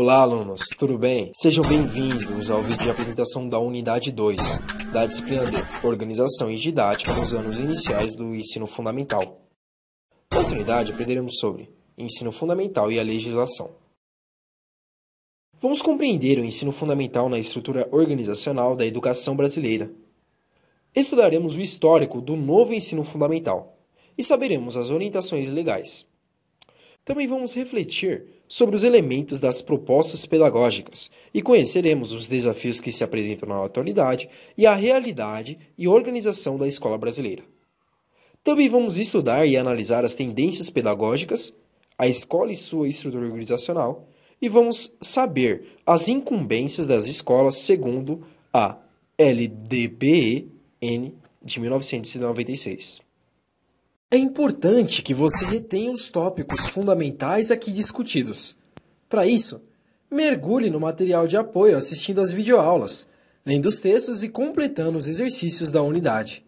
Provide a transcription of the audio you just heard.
Olá, alunos, tudo bem? Sejam bem-vindos ao vídeo de apresentação da Unidade 2, da disciplina de Organização e Didática nos anos iniciais do ensino fundamental. Nessa unidade, aprenderemos sobre ensino fundamental e a legislação. Vamos compreender o ensino fundamental na estrutura organizacional da educação brasileira. Estudaremos o histórico do novo ensino fundamental e saberemos as orientações legais também vamos refletir sobre os elementos das propostas pedagógicas e conheceremos os desafios que se apresentam na atualidade e a realidade e organização da escola brasileira. Também vamos estudar e analisar as tendências pedagógicas, a escola e sua estrutura organizacional, e vamos saber as incumbências das escolas segundo a LDBN de 1996. É importante que você retenha os tópicos fundamentais aqui discutidos. Para isso, mergulhe no material de apoio assistindo às videoaulas, lendo os textos e completando os exercícios da unidade.